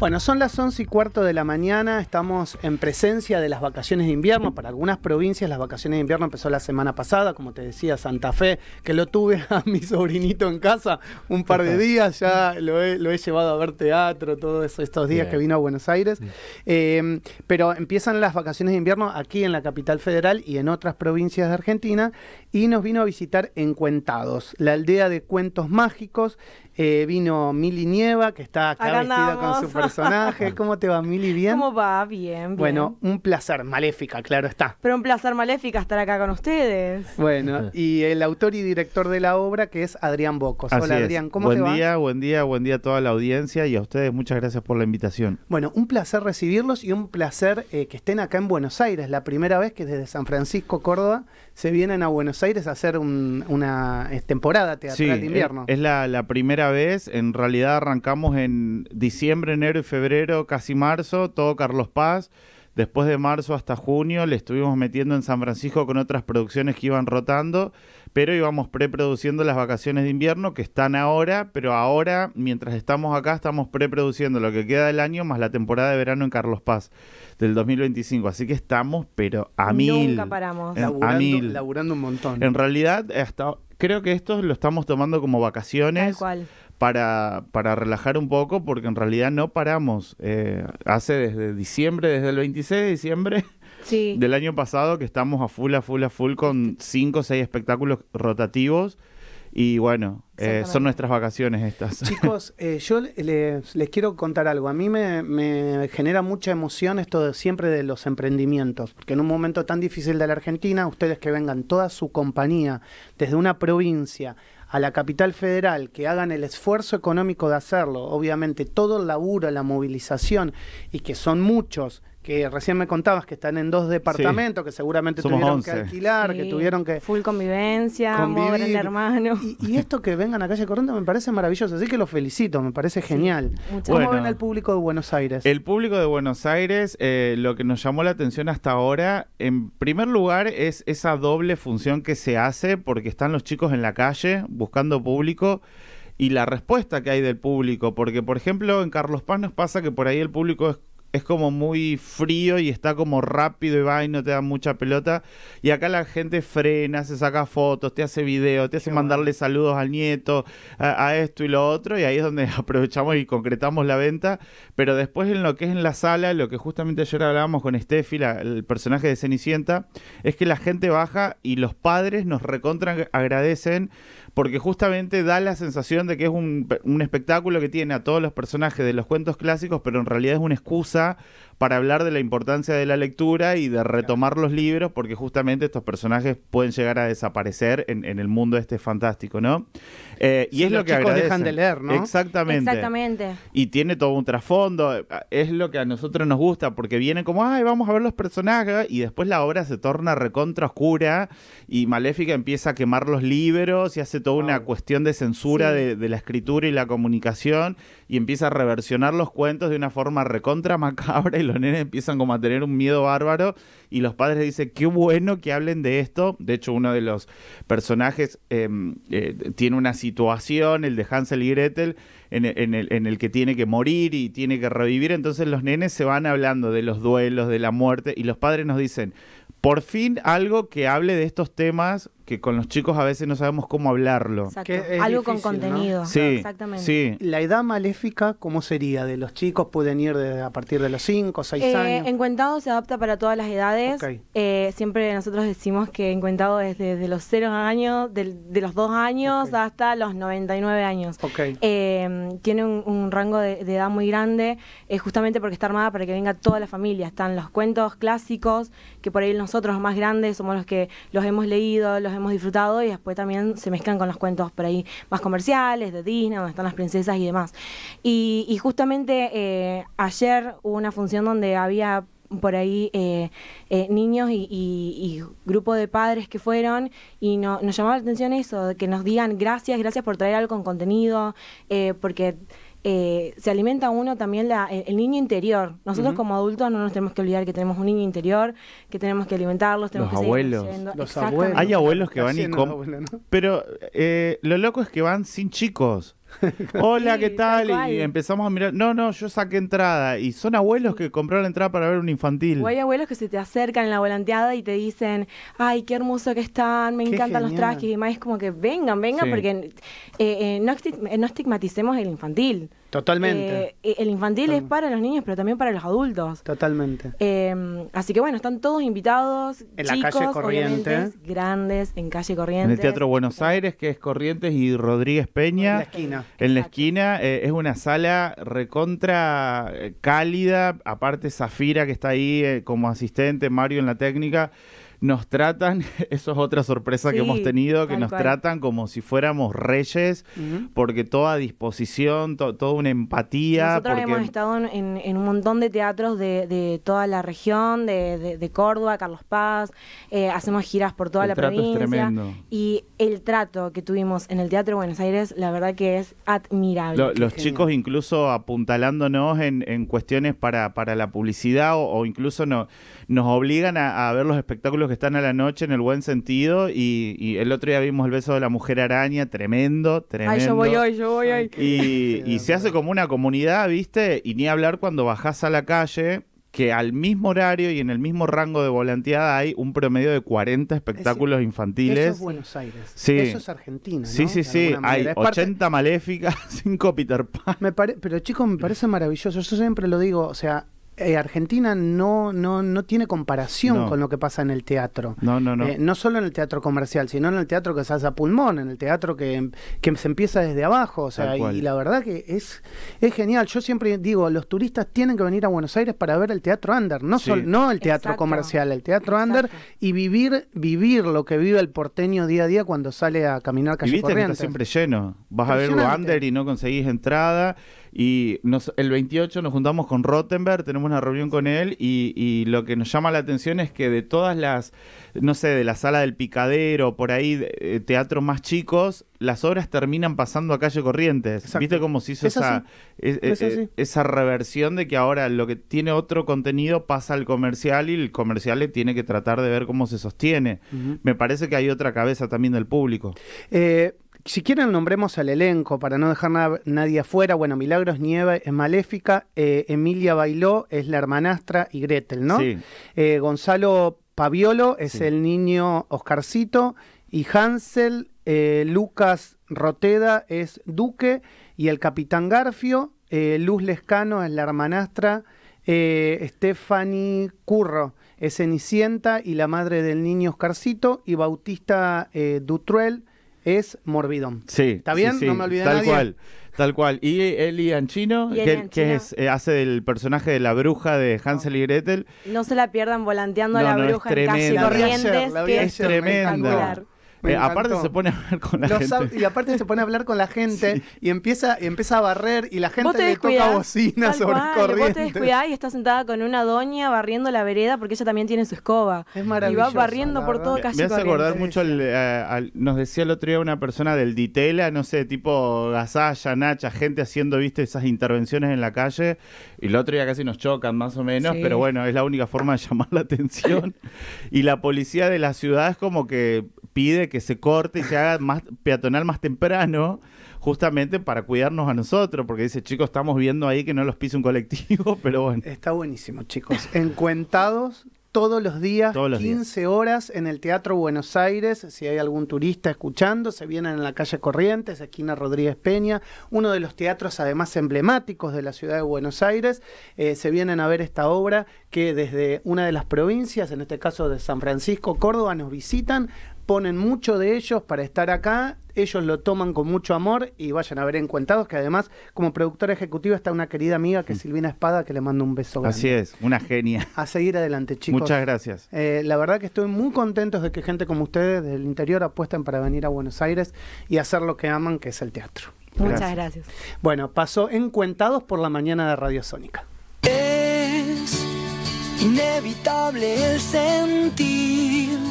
Bueno, son las 11 y cuarto de la mañana, estamos en presencia de las vacaciones de invierno. Para algunas provincias las vacaciones de invierno empezó la semana pasada, como te decía, Santa Fe, que lo tuve a mi sobrinito en casa un par de días, ya lo he, llevado a ver teatro todos estos días que vino a Buenos Aires. Eh, pero empiezan las vacaciones de invierno aquí en la capital federal y en otras provincias de Argentina y nos vino a visitar Encuentados, la aldea de cuentos mágicos eh, vino Mili Nieva, que está acá, vestida con su personaje. ¿Cómo te va, Mili? ¿Bien? ¿Cómo va? Bien, bien. Bueno, un placer, Maléfica, claro está. Pero un placer, Maléfica, estar acá con ustedes. Bueno, y el autor y director de la obra, que es Adrián Bocos. Hola, Adrián, ¿cómo te va? Buen día, buen día, buen día a toda la audiencia y a ustedes muchas gracias por la invitación. Bueno, un placer recibirlos y un placer eh, que estén acá en Buenos Aires. La primera vez que desde San Francisco, Córdoba, se vienen a Buenos Aires a hacer una temporada teatral de invierno. Es la, la primera vez. En realidad arrancamos en diciembre, enero y febrero, casi marzo, todo Carlos Paz. Después de marzo hasta junio le estuvimos metiendo en San Francisco con otras producciones que iban rotando, pero íbamos preproduciendo las vacaciones de invierno que están ahora, pero ahora, mientras estamos acá, estamos preproduciendo lo que queda del año más la temporada de verano en Carlos Paz del 2025. Así que estamos, pero a mil. Nunca paramos. a mil. Laburando un montón. En realidad, hasta, Creo que esto lo estamos tomando como vacaciones. Para, para, relajar un poco, porque en realidad no paramos. Eh, hace desde diciembre, desde el 26 de diciembre del año pasado, que estamos a full, a full, a full con este cinco o 6 espectáculos rotativos y bueno, eh, son nuestras vacaciones estas. Chicos, eh, yo les, quiero contar algo. A mí me, genera mucha emoción esto de siempre de los emprendimientos, porque en un momento tan difícil de la Argentina, ustedes que vengan toda su compañía desde una provincia a la capital federal, que hagan el esfuerzo económico de hacerlo, obviamente todo el laburo, la movilización, y que son muchos, que recién me contabas que están en dos departamentos, que seguramente tuvieron que alquilar, que tuvieron que... Full convivencia, amor hermano. Y, esto que vengan a Calle Corriente me parece maravilloso, así que los felicito, me parece genial. ¿Cómo ven el público de Buenos Aires? El público de Buenos Aires, eh, lo que nos llamó la atención hasta ahora, en primer lugar, es esa doble función que se hace porque están los chicos en la calle buscando público y la respuesta que hay del público, porque por ejemplo en Carlos Paz nos pasa que por ahí el público es es como muy frío y está como rápido y va y no te da mucha pelota. Y acá la gente frena, se saca fotos, te hace video, te hace mandarle saludos al nieto, a, esto y lo otro. Y ahí es donde aprovechamos y concretamos la venta. Pero después en lo que es en la sala, lo que justamente ayer hablábamos con Steffi, el personaje de Cenicienta, es que la gente baja y los padres nos recontra, agradecen porque justamente da la sensación de que es un, espectáculo que tiene a todos los personajes de los cuentos clásicos, pero en realidad es una excusa para hablar de la importancia de la lectura y de retomar los libros, porque justamente estos personajes pueden llegar a desaparecer en, en el mundo este fantástico, ¿no? Eh, y es lo que agradecen. dejan de leer, ¿no? Exactamente. Exactamente. Y tiene todo un trasfondo, es lo que a nosotros nos gusta, porque viene como, ay, vamos a ver los personajes, y después la obra se torna recontra oscura y Maléfica empieza a quemar los libros y hace toda una cuestión de censura de, de la escritura y la comunicación y empieza a reversionar los cuentos de una forma recontra macabra y los nenes empiezan como a tener un miedo bárbaro y los padres dicen, qué bueno que hablen de esto. De hecho, uno de los personajes em, eh, tiene una situación, el de Hansel y Gretel, e, en, el, en el que tiene que morir y tiene que revivir. Entonces los nenes se van hablando de los duelos, de la muerte y los padres nos dicen, por fin algo que hable de estos temas que con los chicos a veces no sabemos cómo hablarlo. Algo con contenido. Sí, exactamente. Sí. ¿La edad maléfica cómo sería? ¿De los chicos pueden ir a partir de los 5, 6 eh, años? Encuentado se adapta para todas las edades. Eh, siempre nosotros decimos que Encuentado es desde los 0 años, de, los 2 años hasta los 99 años. Eh, tiene un, rango de, edad muy grande, eh, justamente porque está armada para que venga toda la familia. Están los cuentos clásicos, que por ahí nosotros más grandes somos los que los hemos leído, los hemos hemos disfrutado y después también se mezclan con los cuentos por ahí más comerciales, de Disney, donde están las princesas y demás. Y, justamente eh, ayer hubo una función donde había por ahí eh, eh, niños y, grupo de padres que fueron y nos llamaba la atención eso, que nos digan gracias, gracias por traer algo con contenido, porque... Eh, se alimenta uno también la, eh, el, niño interior. Nosotros como adultos no nos tenemos que olvidar que tenemos un niño interior, que tenemos que alimentarlos, tenemos los que abuelos. Los abuelos. Hay abuelos que van y con... Pero eh, lo loco es que van sin chicos. Hola, ¿qué tal? y empezamos a mirar. No, no, yo saqué entrada. Y son abuelos que compraron la entrada para ver un infantil. O hay abuelos que se te acercan en la volanteada y te dicen: Ay, qué hermoso que están, me encantan los trajes. Y más es como que vengan, vengan, porque eh, no, estigmaticemos el infantil. Totalmente. Eh, eh, el infantil es para los niños, pero también para los adultos. Totalmente. Em, así que bueno, están todos invitados. En chicos, la calle Corrientes. Grandes, en calle Corrientes. En el Teatro Buenos Aires, que es Corrientes y Rodríguez Peña. En la esquina. En la esquina. Eh, es una sala recontra cálida. Aparte, Zafira, que está ahí como asistente, Mario en la técnica nos tratan, eso es otra sorpresa que hemos tenido, que nos tratan como si fuéramos reyes, porque toda disposición, toda una empatía. Nosotros hemos estado en, un montón de teatros de, toda la región, de, Córdoba, Carlos Paz, eh, hacemos giras por toda la provincia. Y el trato que tuvimos en el Teatro Buenos Aires, la verdad que es admirable. los chicos incluso apuntalándonos en, cuestiones para, para la publicidad o, incluso no, nos obligan a ver los espectáculos que están a la noche en el buen sentido. Y, el otro día vimos el beso de la mujer araña, tremendo, tremendo. Ay, yo voy yo voy Y, se hace como una comunidad, ¿viste? Y ni hablar cuando bajás a la calle, que al mismo horario y en el mismo rango de volanteada hay un promedio de 40 espectáculos infantiles. Eso es Buenos Aires. Eso es Argentina. Sí, sí, sí. Hay 80 maléficas, 5 Peter Pan. Me Pero chicos, me parece maravilloso. Yo siempre lo digo, o sea, eh, Argentina no, no, no tiene comparación con lo que pasa en el teatro. No, no, no. Eh, no solo en el teatro comercial, sino en el teatro que se hace a pulmón, en el teatro que, se empieza desde abajo. O sea, y, la verdad que es, es genial. Yo siempre digo, los turistas tienen que venir a Buenos Aires para ver el teatro under, no, no el teatro comercial, el teatro under y vivir, vivir lo que vive el porteño día a día cuando sale a caminar calle siempre lleno. Vas a ver lo under y no conseguís entrada y nos, el 28 nos juntamos con Rottenberg, tenemos una reunión con él y, lo que nos llama la atención es que de todas las, no sé, de la sala del picadero, por ahí, eh, teatros más chicos, las obras terminan pasando a calle Corrientes. ¿Viste cómo se hizo esa, eh, esa reversión de que ahora lo que tiene otro contenido pasa al comercial y el comercial le tiene que tratar de ver cómo se sostiene? Me parece que hay otra cabeza también del público. Eh, si quieren nombremos al elenco para no dejar nadie afuera. Bueno, Milagros Nieve es maléfica, eh, Emilia Bailó es la hermanastra y Gretel, ¿no? Eh, Gonzalo Paviolo es el niño Oscarcito y Hansel, eh, Lucas Roteda es Duque y el capitán Garfio, Luz Lescano es la hermanastra, Stephanie Curro es Cenicienta y la madre del niño Oscarcito y Bautista Dutruel es Morbidón. Sí. ¿Está bien? no me olvidé Tal cual, tal cual. Y Eli Anchino, que, es, eh, hace del personaje de la bruja de Hansel y Gretel. No se la pierdan volanteando a la bruja en Es tremenda. Eh, aparte se pone a hablar con la gente. Y aparte se pone a hablar con la gente y empieza, empieza a barrer y la gente le toca bocina sobre corriente. y está sentada con una doña barriendo la vereda porque ella también tiene su escoba. Y va barriendo por todo casi Me hace acordar mucho, nos decía el otro día una persona del Ditela, no sé, tipo Gasalla Nacha, gente haciendo, viste, esas intervenciones en la calle. Y el otro día casi nos chocan, más o menos, pero bueno, es la única forma de llamar la atención. y la policía de la ciudad es como que pide que se corte y se haga más peatonal más temprano, justamente para cuidarnos a nosotros, porque dice, chicos, estamos viendo ahí que no los pise un colectivo, pero bueno. Está buenísimo, chicos. Encuentados todos los días, 15 horas en el Teatro Buenos Aires. Si hay algún turista escuchando, se vienen en la calle Corrientes, esquina Rodríguez Peña, uno de los teatros además emblemáticos de la ciudad de Buenos Aires. Eh, se vienen a ver esta obra que desde una de las provincias, en este caso de San Francisco, Córdoba, nos visitan, ponen mucho de ellos para estar acá, ellos lo toman con mucho amor y vayan a ver Encuentados, que además como productora ejecutiva está una querida amiga que es mm. Silvina Espada, que le mando un beso. Grande. Así es, una genia. A seguir adelante, chicos. Muchas gracias. Eh, la verdad que estoy muy contento de que gente como ustedes del interior apuesten para venir a Buenos Aires y hacer lo que aman, que es el teatro. Muchas gracias. Bueno, pasó Encuentados por la mañana de Radio Sónica. Es inevitable el sentir.